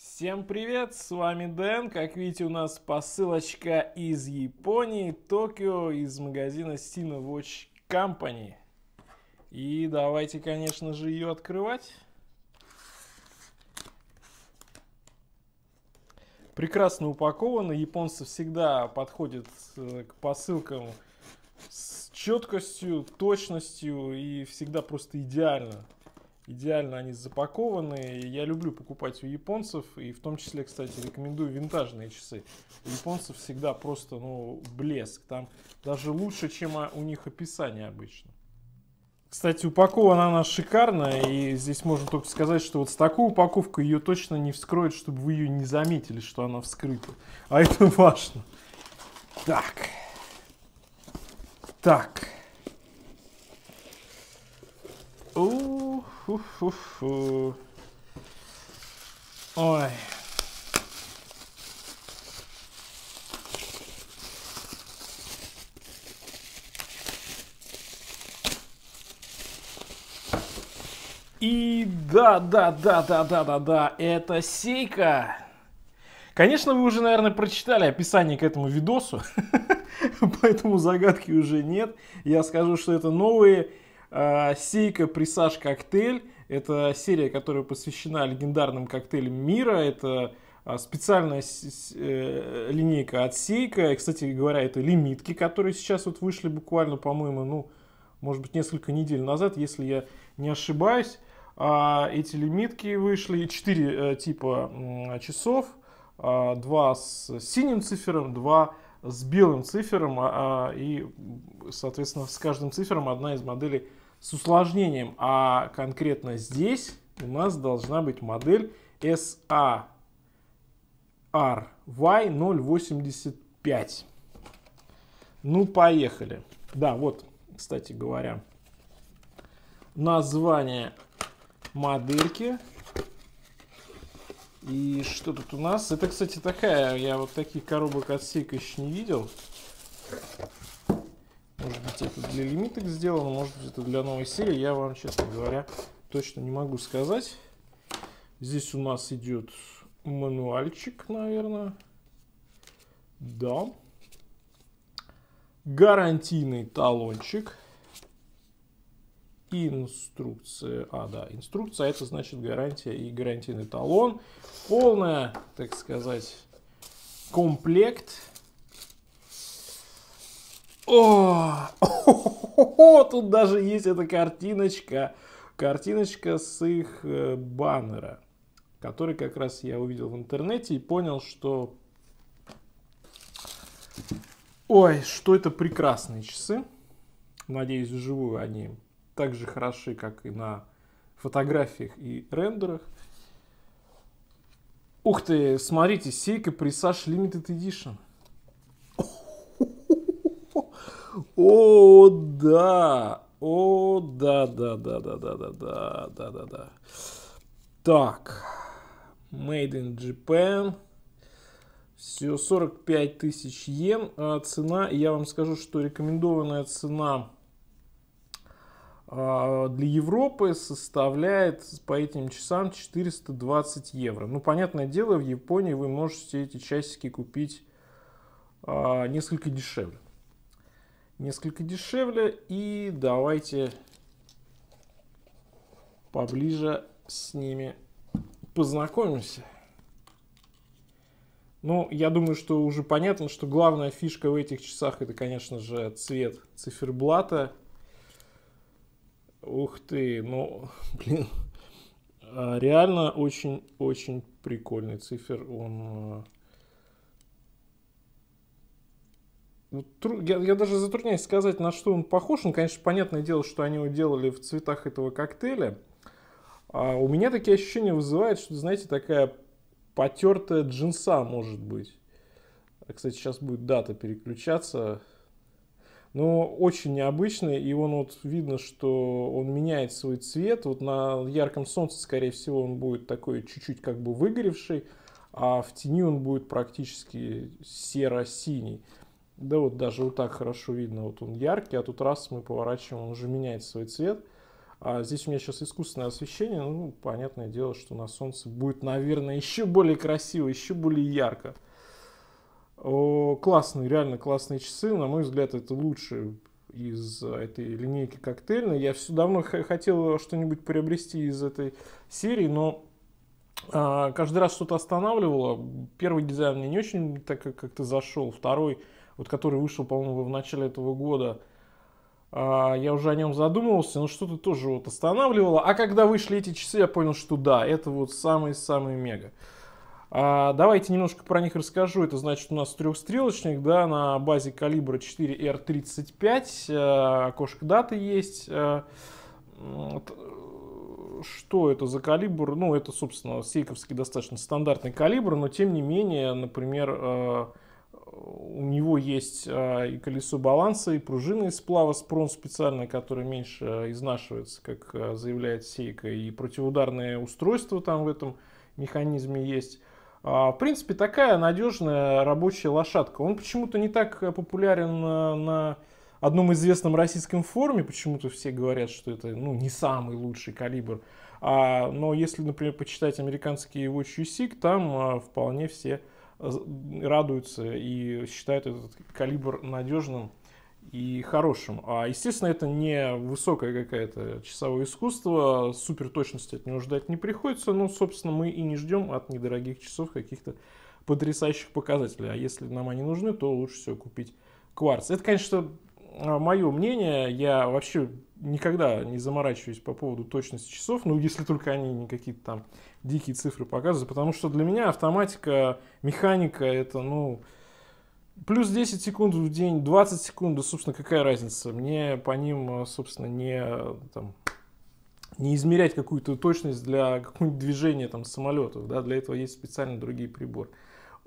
Всем привет, с вами Дэн. Как видите, у нас посылочка из Японии, Токио, из магазина Sina Watch Company. И давайте, конечно же, ее открывать. Прекрасно упакована. Японцы всегда подходят э, к посылкам с четкостью, точностью и всегда просто идеально. Идеально они запакованы. Я люблю покупать у японцев. И в том числе, кстати, рекомендую винтажные часы. У японцев всегда просто ну, блеск. Там даже лучше, чем а, у них описание обычно. Кстати, упакована она шикарная и здесь можно только сказать, что вот с такой упаковкой ее точно не вскроют, чтобы вы ее не заметили, что она вскрыта. А это важно. Так. Так. Ух. Фу-фу-фу. Ой. И да, да, да, да, да, да, да, это Сейка. Конечно, вы уже, наверное, прочитали описание к этому видосу, поэтому загадки уже нет. Я скажу, что это новые а, Сейка Присаж Коктейль. Это серия, которая посвящена легендарным коктейлям мира. Это а, специальная э, линейка от Сейка. кстати говоря, это лимитки, которые сейчас вот вышли буквально, по-моему, ну, может быть, несколько недель назад, если я не ошибаюсь. А, эти лимитки вышли, 4 э, типа часов, два с синим цифером, 2 с белым цифером, а, а, и, соответственно, с каждым цифером одна из моделей с усложнением. А конкретно здесь у нас должна быть модель SARY085. Ну, поехали. Да, вот, кстати говоря, название модельки и что тут у нас? Это, кстати, такая. Я вот таких коробок отсека еще не видел. Может быть, это для лимиток сделано, может быть, это для новой серии. Я вам, честно говоря, точно не могу сказать. Здесь у нас идет мануальчик, наверное. Да. Гарантийный талончик инструкция. А, да, инструкция, это значит гарантия и гарантийный талон. Полная, так сказать, комплект. О, О! тут даже есть эта картиночка. Картиночка с их э, баннера, который как раз я увидел в интернете и понял, что... Ой, что это прекрасные часы. Надеюсь, вживую они так же хороши, как и на фотографиях и рендерах. Ух ты, смотрите, Seiko Presage Limited Edition. О, да! О, да, да, да, да, да, да, да, да, да, да. Так. Made in Japan. Все, 45 тысяч йен. А цена, я вам скажу, что рекомендованная цена а, для Европы составляет по этим часам 420 евро. Ну, понятное дело, в Японии вы можете эти часики купить а, несколько дешевле. Несколько дешевле. И давайте поближе с ними познакомимся. Ну, я думаю, что уже понятно, что главная фишка в этих часах это, конечно же, цвет циферблата – Ух ты, ну, блин, а, реально очень-очень прикольный цифер. Он а, ну, я, я даже затрудняюсь сказать, на что он похож. Он, ну, конечно, понятное дело, что они его делали в цветах этого коктейля. А у меня такие ощущения вызывает, что, знаете, такая потертая джинса может быть. А, кстати, сейчас будет дата переключаться но очень необычный, и он вот видно, что он меняет свой цвет, вот на ярком солнце, скорее всего, он будет такой чуть-чуть как бы выгоревший, а в тени он будет практически серо-синий. Да вот даже вот так хорошо видно, вот он яркий, а тут раз мы поворачиваем, он уже меняет свой цвет. А здесь у меня сейчас искусственное освещение, ну, понятное дело, что на солнце будет, наверное, еще более красиво, еще более ярко. Классные, реально классные часы. На мой взгляд, это лучшие из этой линейки коктейльной. Я все давно хотел что-нибудь приобрести из этой серии, но а, каждый раз что-то останавливало. Первый дизайн мне не очень так как-то зашел. Второй, вот который вышел, по-моему, в начале этого года, а, я уже о нем задумывался, но что-то тоже вот останавливало. А когда вышли эти часы, я понял, что да, это вот самый-самый мега. -самый а, давайте немножко про них расскажу. Это значит у нас трехстрелочник да, на базе калибра 4R35. А, э, окошко даты есть. А, что это за калибр? Ну, это, собственно, сейковский достаточно стандартный калибр, но тем не менее, например, у него есть и колесо баланса, и пружина из сплава спрон специальная, которая меньше изнашивается, как заявляет сейка, и противоударное устройство там в этом механизме есть. А, в принципе, такая надежная рабочая лошадка. Он почему-то не так э, популярен э, на одном известном российском форуме. Почему-то все говорят, что это ну, не самый лучший калибр. А, но если, например, почитать американский Watch USIC, там а, вполне все э, радуются и считают этот калибр надежным и хорошим. А, естественно, это не высокое какое-то часовое искусство, суперточности от него ждать не приходится, но, собственно, мы и не ждем от недорогих часов каких-то потрясающих показателей. А если нам они нужны, то лучше всего купить кварц. Это, конечно, а, мое мнение. Я вообще никогда не заморачиваюсь по поводу точности часов, ну, если только они не какие-то там дикие цифры показывают, потому что для меня автоматика, механика — это, ну, плюс 10 секунд в день, 20 секунд, да, собственно, какая разница? Мне по ним, а, собственно, не, там, не измерять какую-то точность для какого-нибудь движения там, самолетов. Да? Для этого есть специально другие приборы.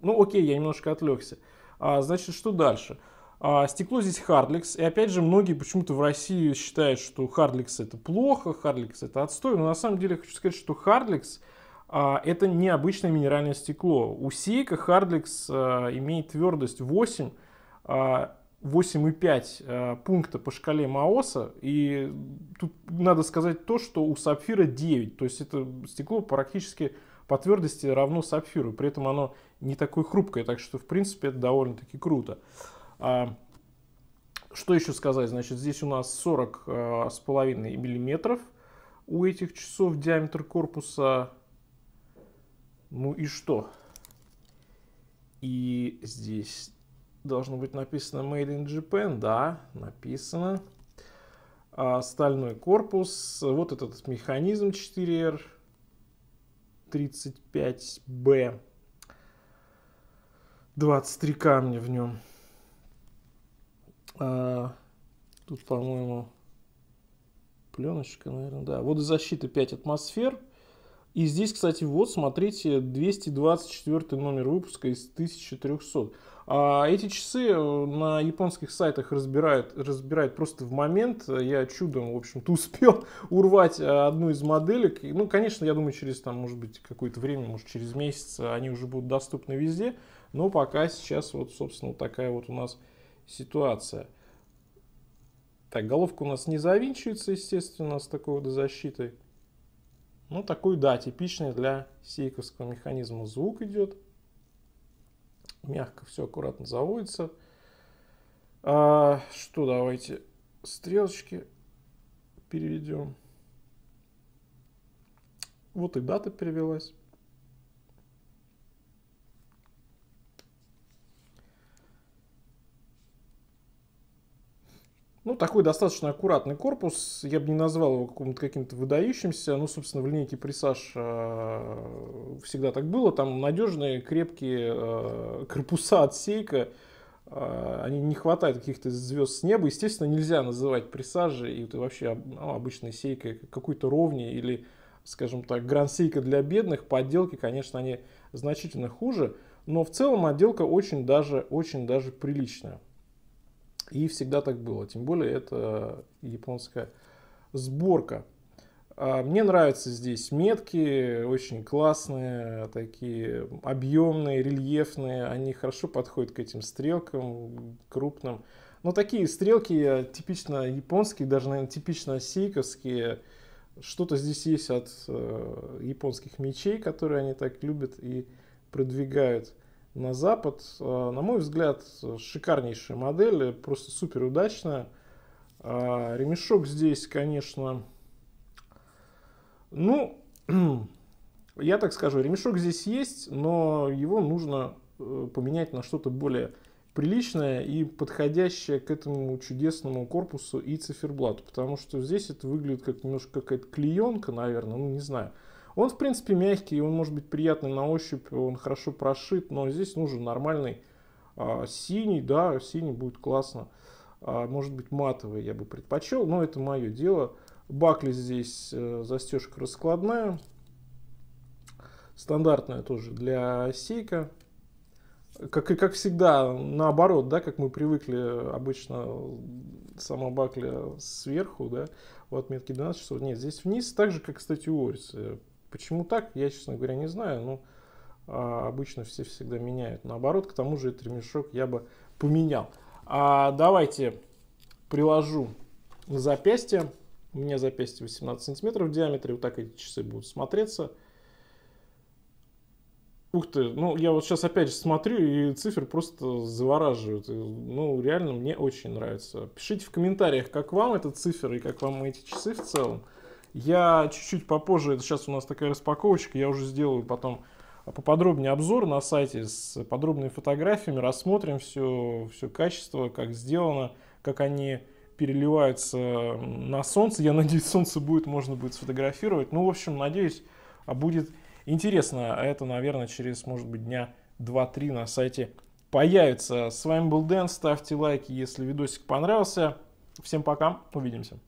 Ну, окей, я немножко отвлекся. А, значит, что дальше? А, стекло здесь Hardlix. И опять же, многие почему-то в России считают, что Hardlix это плохо, Hardlix это отстой. Но на самом деле, хочу сказать, что Hardlix... Hardlix а, это необычное минеральное стекло. У Seiko Hardlix а, имеет твердость 8, 8,5 пункта по шкале Маоса. И тут надо сказать то, что у Сапфира 9. То есть это стекло практически по твердости равно Сапфиру. При этом оно не такое хрупкое, так что в принципе это довольно-таки круто. А, что еще сказать? Значит, здесь у нас 40,5 миллиметров у этих часов диаметр корпуса ну и что? И здесь должно быть написано Made in Japan. Да, написано. А стальной корпус. Вот этот механизм 4R35B. 23 камня в нем. А, тут, по-моему, пленочка, наверное, да. Водозащита 5 атмосфер. И здесь, кстати, вот, смотрите, 224 номер выпуска из 1300. А эти часы э, на японских сайтах разбирают, разбирают просто в момент. Я чудом, в общем-то, успел урвать э, одну из моделек. Ну, конечно, я думаю, через, там, может быть, какое-то время, может, через месяц э, они уже будут доступны везде. Но пока сейчас вот, собственно, такая вот у нас ситуация. Так, головка у нас не завинчивается, естественно, с такой водозащитой. защитой. Ну, такой, да, типичный для сейковского механизма звук идет. Мягко все аккуратно заводится. А, что, давайте стрелочки переведем. Вот и дата перевелась. Ну, такой достаточно аккуратный корпус. Я бы не назвал его каким-то каким-то выдающимся. Ну, собственно, в линейке Присаж э, всегда так было. Там надежные, крепкие э, корпуса отсейка. Э, они не хватает каких-то звезд с неба. Естественно, нельзя называть Присажи и вообще ну, обычной сейкой какой-то ровней или, скажем так, гран сейка для бедных. По отделке, конечно, они значительно хуже. Но в целом отделка очень даже, очень даже приличная. И всегда так было. Тем более это японская сборка. А, мне нравятся здесь метки, очень классные, такие объемные, рельефные. Они хорошо подходят к этим стрелкам крупным. Но такие стрелки типично японские, даже, наверное, типично сейковские. Что-то здесь есть от э, японских мечей, которые они так любят и продвигают на Запад. А, на мой взгляд, шикарнейшая модель, просто супер удачная. А, ремешок здесь, конечно, ну, я так скажу, ремешок здесь есть, но его нужно э, поменять на что-то более приличное и подходящее к этому чудесному корпусу и циферблату, потому что здесь это выглядит как немножко какая-то клеенка, наверное, ну не знаю. Он, в принципе, мягкий, он может быть приятный на ощупь, он хорошо прошит, но здесь нужен нормальный а, синий, да, синий будет классно. А, может быть, матовый я бы предпочел, но это мое дело. Бакли здесь э, застежка раскладная. Стандартная тоже для сейка. Как, и как всегда, наоборот, да, как мы привыкли обычно сама бакля сверху, да, у отметки 12 часов. Нет, здесь вниз, так же, как, кстати, у Орис. Почему так, я, честно говоря, не знаю. Ну, а, обычно все всегда меняют. Наоборот, к тому же этот ремешок я бы поменял. А давайте приложу на запястье. У меня запястье 18 сантиметров в диаметре. Вот так эти часы будут смотреться. Ух ты, ну я вот сейчас опять же смотрю, и цифры просто завораживают. Ну, реально мне очень нравится. Пишите в комментариях, как вам эта цифра и как вам эти часы в целом. Я чуть-чуть попозже, это сейчас у нас такая распаковочка, я уже сделаю потом а, поподробнее обзор на сайте с подробными фотографиями, рассмотрим все, все качество, как сделано, как они переливаются на солнце. Я надеюсь, солнце будет, можно будет сфотографировать. Ну, в общем, надеюсь, а, будет интересно. А это, наверное, через, может быть, дня 2-3 на сайте появится. С вами был Дэн, ставьте лайки, если видосик понравился. Всем пока, увидимся.